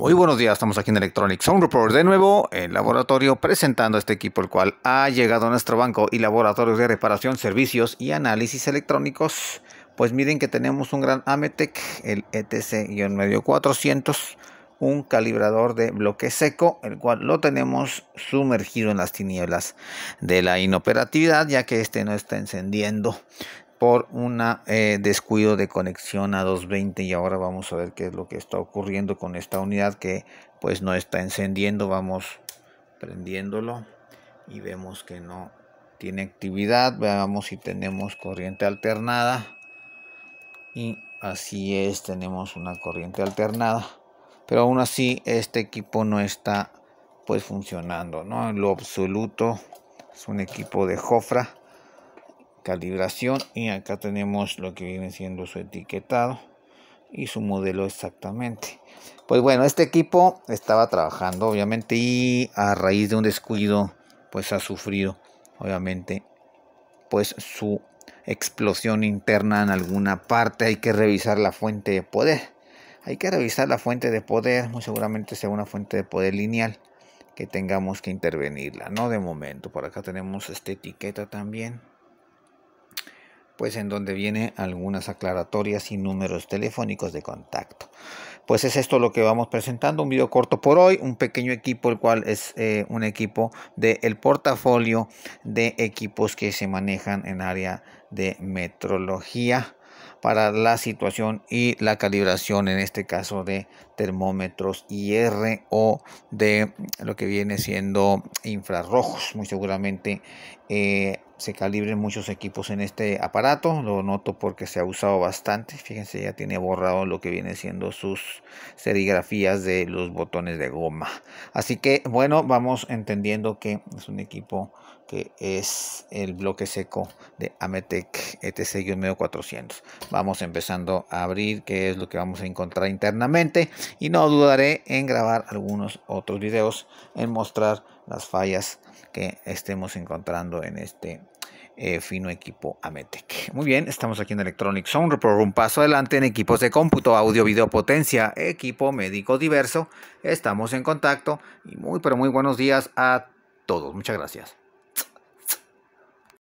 Muy buenos días, estamos aquí en Electronic Sound Report de nuevo en laboratorio presentando este equipo el cual ha llegado a nuestro banco y laboratorios de reparación, servicios y análisis electrónicos. Pues miren que tenemos un gran Ametec, el ETC-400, un calibrador de bloque seco, el cual lo tenemos sumergido en las tinieblas de la inoperatividad ya que este no está encendiendo por un eh, descuido de conexión a 220 y ahora vamos a ver qué es lo que está ocurriendo con esta unidad que pues no está encendiendo vamos prendiéndolo y vemos que no tiene actividad veamos si tenemos corriente alternada y así es tenemos una corriente alternada pero aún así este equipo no está pues funcionando no en lo absoluto es un equipo de jofra calibración y acá tenemos lo que viene siendo su etiquetado y su modelo exactamente pues bueno este equipo estaba trabajando obviamente y a raíz de un descuido pues ha sufrido obviamente pues su explosión interna en alguna parte hay que revisar la fuente de poder hay que revisar la fuente de poder muy seguramente sea una fuente de poder lineal que tengamos que intervenirla no de momento por acá tenemos esta etiqueta también pues en donde viene algunas aclaratorias y números telefónicos de contacto. Pues es esto lo que vamos presentando, un video corto por hoy, un pequeño equipo, el cual es eh, un equipo del portafolio de equipos que se manejan en área de metrología para la situación y la calibración, en este caso de termómetros IR o de lo que viene siendo infrarrojos, muy seguramente eh, se calibren muchos equipos en este aparato. Lo noto porque se ha usado bastante. Fíjense, ya tiene borrado lo que viene siendo sus serigrafías de los botones de goma. Así que bueno, vamos entendiendo que es un equipo que es el bloque seco de Ametec ETC-400. Vamos empezando a abrir qué es lo que vamos a encontrar internamente y no dudaré en grabar algunos otros videos en mostrar las fallas que estemos encontrando en este eh, fino equipo Ametec. Muy bien, estamos aquí en Electronic Sound por un paso adelante en equipos de cómputo, audio, video, potencia, equipo médico diverso. Estamos en contacto y muy, pero muy buenos días a todos. Muchas gracias.